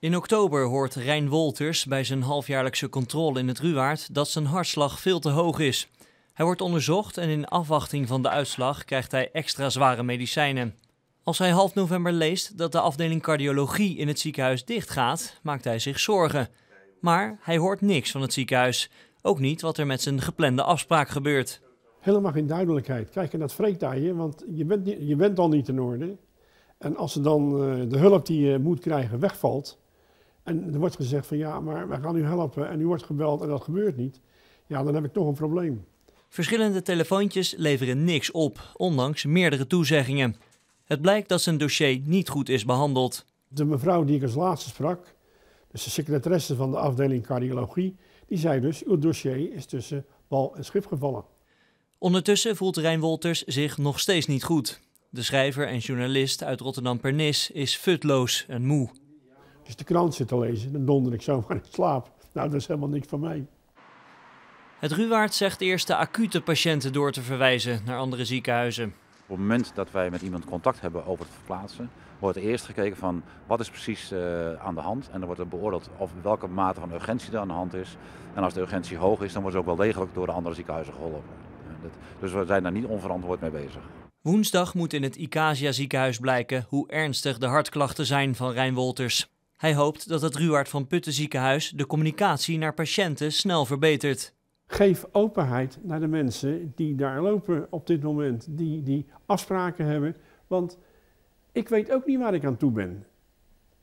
In oktober hoort Rijn Wolters bij zijn halfjaarlijkse controle in het Ruwaard dat zijn hartslag veel te hoog is. Hij wordt onderzocht en in afwachting van de uitslag krijgt hij extra zware medicijnen. Als hij half november leest dat de afdeling cardiologie in het ziekenhuis dichtgaat, maakt hij zich zorgen. Maar hij hoort niks van het ziekenhuis. Ook niet wat er met zijn geplande afspraak gebeurt. Helemaal geen duidelijkheid. Kijk, en dat vreet aan je, want je bent, je bent al niet in orde. En als ze dan eh, de hulp die je moet krijgen wegvalt, en er wordt gezegd van ja, maar wij gaan u helpen en u wordt gebeld en dat gebeurt niet. Ja, dan heb ik toch een probleem. Verschillende telefoontjes leveren niks op, ondanks meerdere toezeggingen. Het blijkt dat zijn dossier niet goed is behandeld. De mevrouw die ik als laatste sprak, dus de secretaresse van de afdeling cardiologie, die zei dus: Uw dossier is tussen bal en schip gevallen. Ondertussen voelt Rijn Wolters zich nog steeds niet goed. De schrijver en journalist uit Rotterdam-Pernis is futloos en moe. Dus de krant zit te lezen, dan donder ik zomaar in slaap. Nou, dat is helemaal niks van mij. Het Ruwaard zegt eerst de acute patiënten door te verwijzen naar andere ziekenhuizen. Op het moment dat wij met iemand contact hebben over het verplaatsen, wordt eerst gekeken van wat is precies eh, aan de hand. En dan wordt er beoordeeld of welke mate van urgentie er aan de hand is. En als de urgentie hoog is, dan wordt ze ook wel degelijk door de andere ziekenhuizen geholpen. Eh, dus we zijn daar niet onverantwoord mee bezig. Woensdag moet in het Icasia ziekenhuis blijken hoe ernstig de hartklachten zijn van Rijn Wolters. Hij hoopt dat het Ruwaard van Putten ziekenhuis de communicatie naar patiënten snel verbetert. Geef openheid naar de mensen die daar lopen op dit moment, die, die afspraken hebben. Want ik weet ook niet waar ik aan toe ben.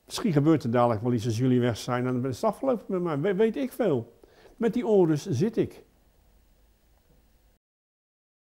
Misschien gebeurt er dadelijk wel iets als jullie weg zijn en dan ben ik afgelopen met mij. weet ik veel. Met die orders zit ik.